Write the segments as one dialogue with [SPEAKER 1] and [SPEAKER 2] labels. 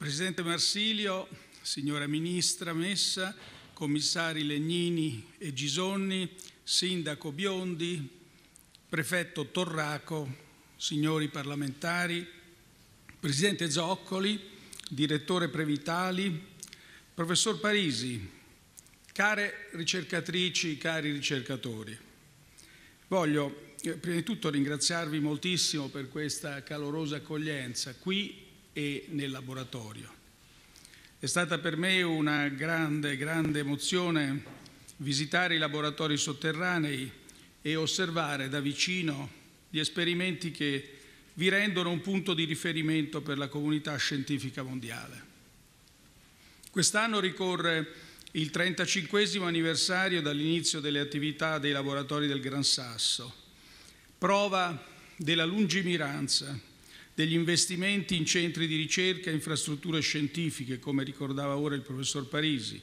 [SPEAKER 1] Presidente Marsilio, signora Ministra Messa, commissari Legnini e Gisonni, Sindaco Biondi, Prefetto Torraco, signori parlamentari, Presidente Zoccoli, Direttore Previtali, Professor Parisi, care ricercatrici, cari ricercatori. Voglio eh, prima di tutto ringraziarvi moltissimo per questa calorosa accoglienza qui e nel laboratorio. È stata per me una grande, grande emozione visitare i laboratori sotterranei e osservare da vicino gli esperimenti che vi rendono un punto di riferimento per la comunità scientifica mondiale. Quest'anno ricorre il 35 anniversario dall'inizio delle attività dei laboratori del Gran Sasso, prova della lungimiranza degli investimenti in centri di ricerca e infrastrutture scientifiche, come ricordava ora il professor Parisi,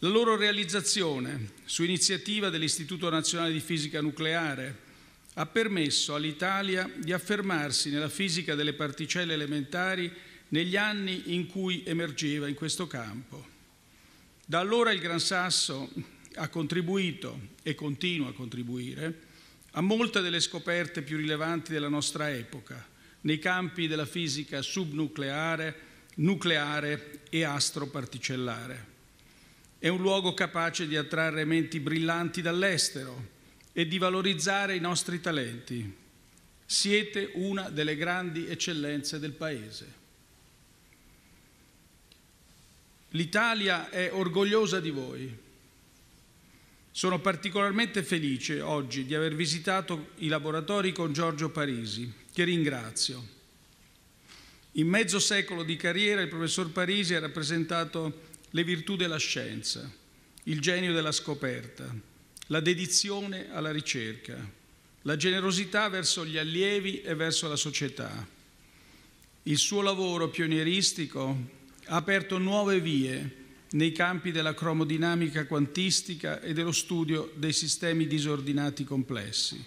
[SPEAKER 1] la loro realizzazione, su iniziativa dell'Istituto Nazionale di Fisica Nucleare, ha permesso all'Italia di affermarsi nella fisica delle particelle elementari negli anni in cui emergeva in questo campo. Da allora il Gran Sasso ha contribuito e continua a contribuire a molte delle scoperte più rilevanti della nostra epoca, nei campi della fisica subnucleare, nucleare e astroparticellare. È un luogo capace di attrarre menti brillanti dall'estero e di valorizzare i nostri talenti. Siete una delle grandi eccellenze del Paese. L'Italia è orgogliosa di voi. Sono particolarmente felice oggi di aver visitato i laboratori con Giorgio Parisi, che ringrazio. In mezzo secolo di carriera il professor Parisi ha rappresentato le virtù della scienza, il genio della scoperta, la dedizione alla ricerca, la generosità verso gli allievi e verso la società. Il suo lavoro pionieristico ha aperto nuove vie nei campi della cromodinamica quantistica e dello studio dei sistemi disordinati complessi.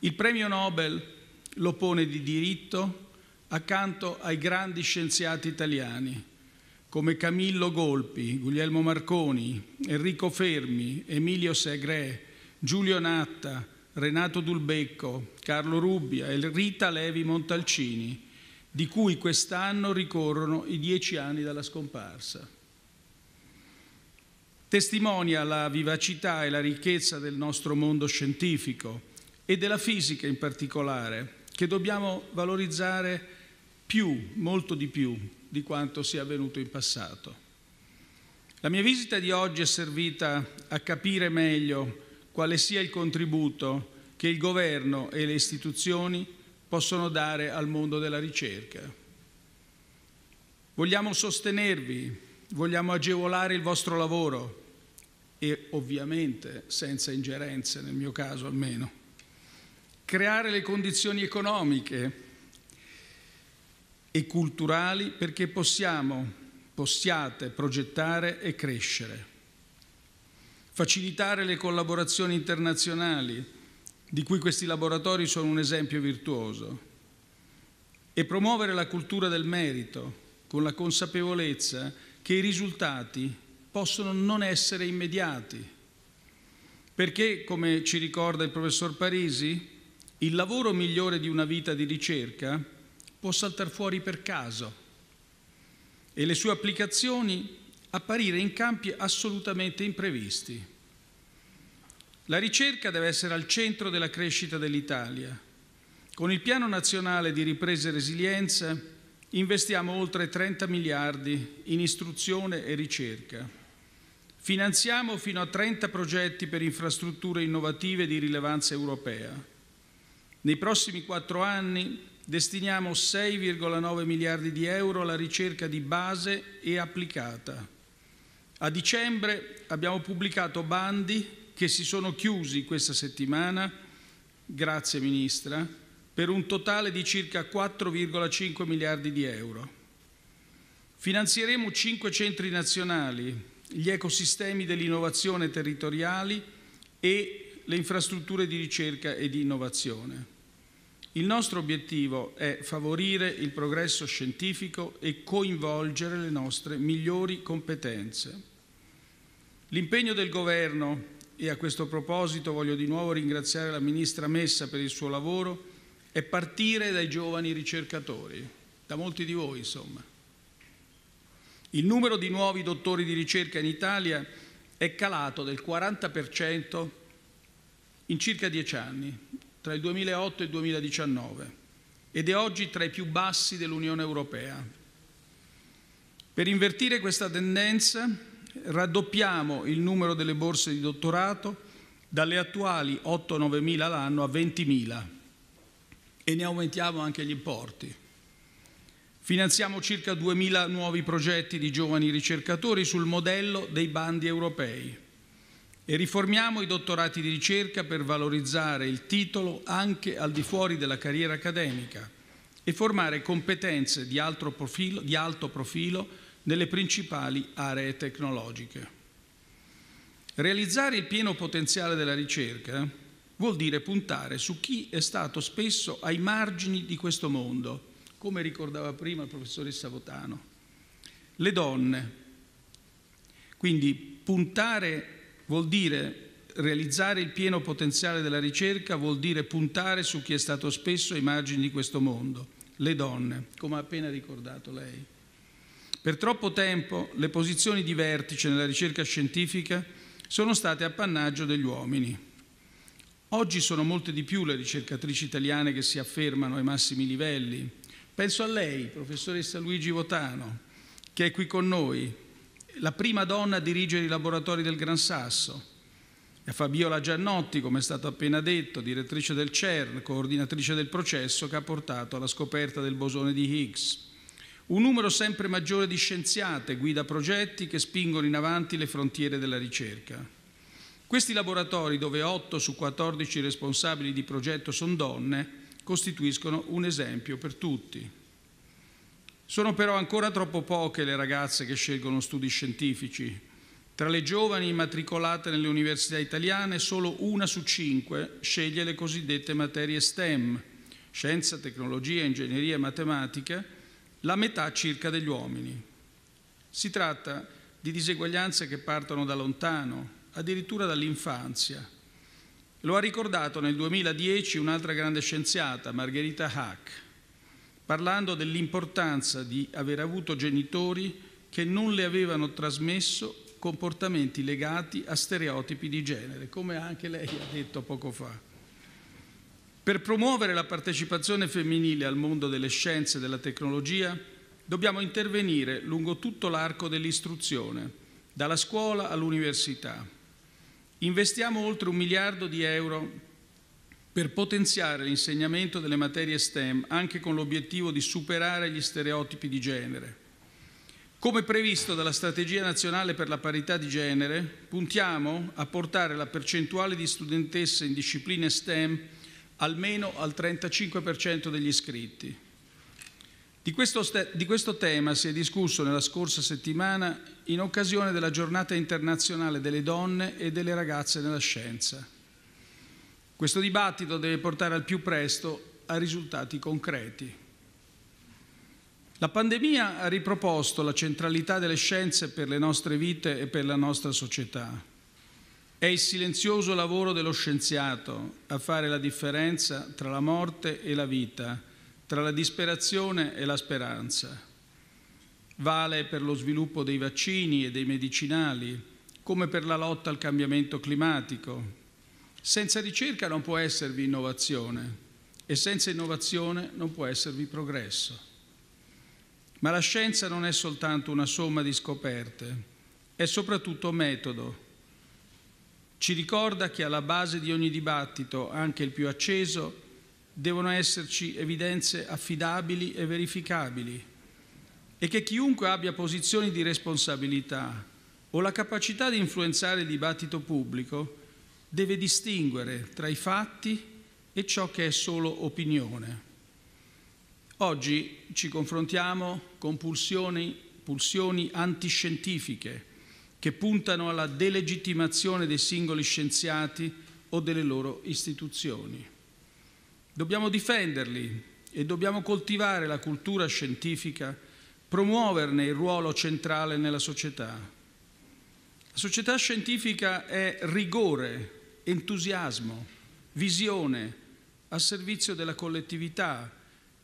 [SPEAKER 1] Il premio Nobel lo pone di diritto accanto ai grandi scienziati italiani come Camillo Golpi, Guglielmo Marconi, Enrico Fermi, Emilio Segre, Giulio Natta, Renato Dulbecco, Carlo Rubbia e Rita Levi Montalcini, di cui quest'anno ricorrono i dieci anni dalla scomparsa. Testimonia la vivacità e la ricchezza del nostro mondo scientifico e della fisica in particolare, che dobbiamo valorizzare più, molto di più di quanto sia avvenuto in passato. La mia visita di oggi è servita a capire meglio quale sia il contributo che il governo e le istituzioni possono dare al mondo della ricerca. Vogliamo sostenervi, vogliamo agevolare il vostro lavoro e ovviamente senza ingerenze, nel mio caso almeno creare le condizioni economiche e culturali perché possiamo, possiate progettare e crescere. Facilitare le collaborazioni internazionali, di cui questi laboratori sono un esempio virtuoso, e promuovere la cultura del merito con la consapevolezza che i risultati possono non essere immediati, perché, come ci ricorda il professor Parisi, il lavoro migliore di una vita di ricerca può saltare fuori per caso e le sue applicazioni apparire in campi assolutamente imprevisti. La ricerca deve essere al centro della crescita dell'Italia. Con il Piano Nazionale di Ripresa e Resilienza investiamo oltre 30 miliardi in istruzione e ricerca. Finanziamo fino a 30 progetti per infrastrutture innovative di rilevanza europea nei prossimi quattro anni destiniamo 6,9 miliardi di euro alla ricerca di base e applicata. A dicembre abbiamo pubblicato bandi che si sono chiusi questa settimana, grazie Ministra, per un totale di circa 4,5 miliardi di euro. Finanzieremo cinque centri nazionali, gli ecosistemi dell'innovazione territoriali e le infrastrutture di ricerca e di innovazione. Il nostro obiettivo è favorire il progresso scientifico e coinvolgere le nostre migliori competenze. L'impegno del Governo, e a questo proposito voglio di nuovo ringraziare la Ministra Messa per il suo lavoro, è partire dai giovani ricercatori, da molti di voi insomma. Il numero di nuovi dottori di ricerca in Italia è calato del 40% in circa dieci anni, tra il 2008 e il 2019, ed è oggi tra i più bassi dell'Unione Europea. Per invertire questa tendenza raddoppiamo il numero delle borse di dottorato dalle attuali 8-9 mila l'anno a 20 mila e ne aumentiamo anche gli importi. Finanziamo circa 2.000 nuovi progetti di giovani ricercatori sul modello dei bandi europei e riformiamo i dottorati di ricerca per valorizzare il titolo anche al di fuori della carriera accademica e formare competenze di, profilo, di alto profilo nelle principali aree tecnologiche. Realizzare il pieno potenziale della ricerca vuol dire puntare su chi è stato spesso ai margini di questo mondo, come ricordava prima il professoressa Votano, le donne. Quindi puntare Vuol dire realizzare il pieno potenziale della ricerca, vuol dire puntare su chi è stato spesso ai margini di questo mondo, le donne, come ha appena ricordato lei. Per troppo tempo le posizioni di vertice nella ricerca scientifica sono state appannaggio degli uomini. Oggi sono molte di più le ricercatrici italiane che si affermano ai massimi livelli. Penso a lei, professoressa Luigi Votano, che è qui con noi, la prima donna a dirigere i laboratori del Gran Sasso, e Fabiola Giannotti, come è stato appena detto, direttrice del CERN, coordinatrice del processo che ha portato alla scoperta del bosone di Higgs. Un numero sempre maggiore di scienziate guida progetti che spingono in avanti le frontiere della ricerca. Questi laboratori, dove 8 su 14 responsabili di progetto sono donne, costituiscono un esempio per tutti. Sono però ancora troppo poche le ragazze che scelgono studi scientifici. Tra le giovani immatricolate nelle università italiane, solo una su cinque sceglie le cosiddette materie STEM, scienza, tecnologia, ingegneria e matematica, la metà circa degli uomini. Si tratta di diseguaglianze che partono da lontano, addirittura dall'infanzia. Lo ha ricordato nel 2010 un'altra grande scienziata, Margherita Hack parlando dell'importanza di aver avuto genitori che non le avevano trasmesso comportamenti legati a stereotipi di genere, come anche lei ha detto poco fa. Per promuovere la partecipazione femminile al mondo delle scienze e della tecnologia dobbiamo intervenire lungo tutto l'arco dell'istruzione, dalla scuola all'università. Investiamo oltre un miliardo di euro per potenziare l'insegnamento delle materie STEM anche con l'obiettivo di superare gli stereotipi di genere. Come previsto dalla Strategia nazionale per la parità di genere, puntiamo a portare la percentuale di studentesse in discipline STEM almeno al 35% degli iscritti. Di questo, di questo tema si è discusso nella scorsa settimana in occasione della giornata internazionale delle donne e delle ragazze nella scienza. Questo dibattito deve portare al più presto a risultati concreti. La pandemia ha riproposto la centralità delle scienze per le nostre vite e per la nostra società. È il silenzioso lavoro dello scienziato a fare la differenza tra la morte e la vita, tra la disperazione e la speranza. Vale per lo sviluppo dei vaccini e dei medicinali, come per la lotta al cambiamento climatico, senza ricerca non può esservi innovazione e senza innovazione non può esservi progresso. Ma la scienza non è soltanto una somma di scoperte, è soprattutto metodo. Ci ricorda che alla base di ogni dibattito, anche il più acceso, devono esserci evidenze affidabili e verificabili e che chiunque abbia posizioni di responsabilità o la capacità di influenzare il dibattito pubblico deve distinguere tra i fatti e ciò che è solo opinione. Oggi ci confrontiamo con pulsioni, pulsioni antiscientifiche che puntano alla delegittimazione dei singoli scienziati o delle loro istituzioni. Dobbiamo difenderli e dobbiamo coltivare la cultura scientifica, promuoverne il ruolo centrale nella società. La società scientifica è rigore entusiasmo, visione a servizio della collettività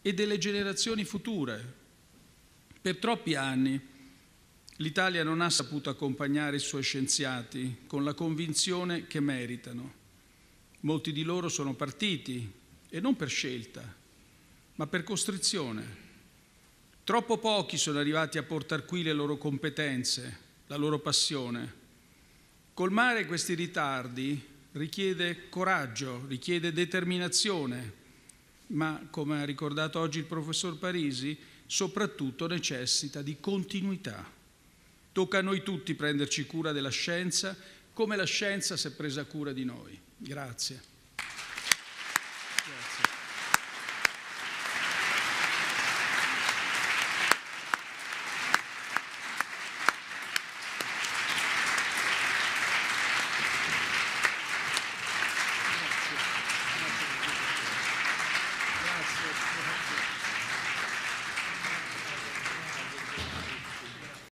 [SPEAKER 1] e delle generazioni future. Per troppi anni l'Italia non ha saputo accompagnare i suoi scienziati con la convinzione che meritano. Molti di loro sono partiti e non per scelta, ma per costrizione. Troppo pochi sono arrivati a portare qui le loro competenze, la loro passione. Colmare questi ritardi richiede coraggio, richiede determinazione, ma come ha ricordato oggi il professor Parisi, soprattutto necessita di continuità. Tocca a noi tutti prenderci cura della scienza, come la scienza si è presa cura di noi. Grazie.